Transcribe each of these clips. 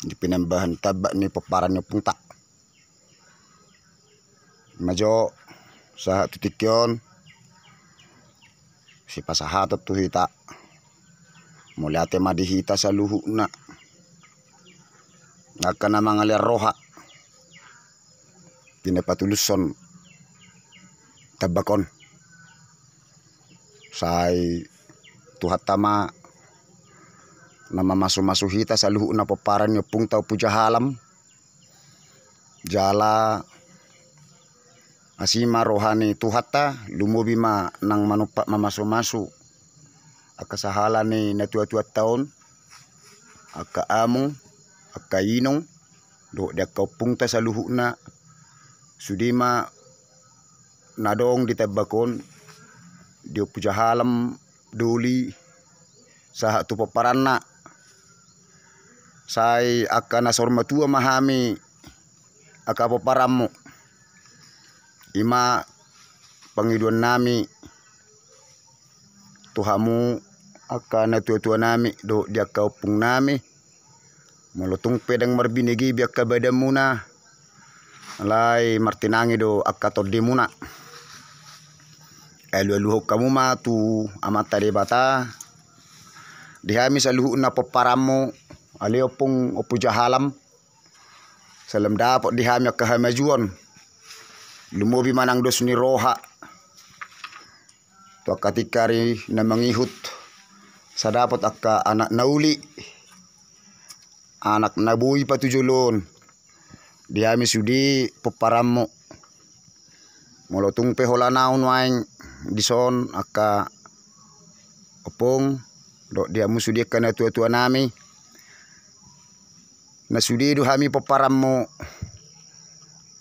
di pinambahan taba ni paparan ni pungta. Majo sa titik si Si pasahatot tuhita. Mula te madihita sa luho na. Nagka na mga leroha. Pinapatuluson. Tabakon. Say tuhatama na mamasuhita sa luhu na paparan niyo pung puja pujahalam jala asima rohani tuhata lumubi ma nang manupak manupa masu akasahala ni na tua taon aka inong do dia kau pungta sa luhu na sudima nadong ditabakon di pujahalam duli sa tu paparan na sai akana tua mahami akapo paramu ima pangiduan nami tuhamu akana tua-tua nami do dia kaupung nami melutung pedang marbinigi biak na lai martinangi do akato demuna elu-elu kamu matu amat tadi bata dihami saluhu na paramu aliyo pung opuja jahalam halam salam dapo po diha mi ka majuon lumobi manang dos ni roha to katikari na mangihut sa dapat akka anak nauli anak nabui patujulon diha mi sudi peparammo molotung pehola naun waing dison akka opung, do dia musudi kana tua-tua nami Masudidu hami poparammu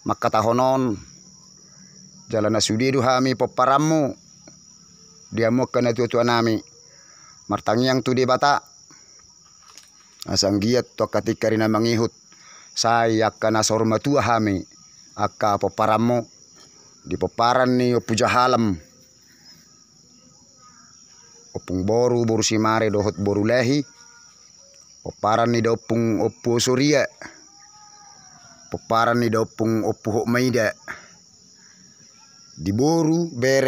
maka tahonon jalan nasudi hami poparammu dia mau kena tu tuan nami yang tu di bata asang giat tu ketika rina mangihut saya kena sorma matua hami aka poparammu di peparan ni puja halam opung boru boru simare dohot boru lehi Paparan ni dopung opo suria. Paparan ni dopung opo maida. diburu bere.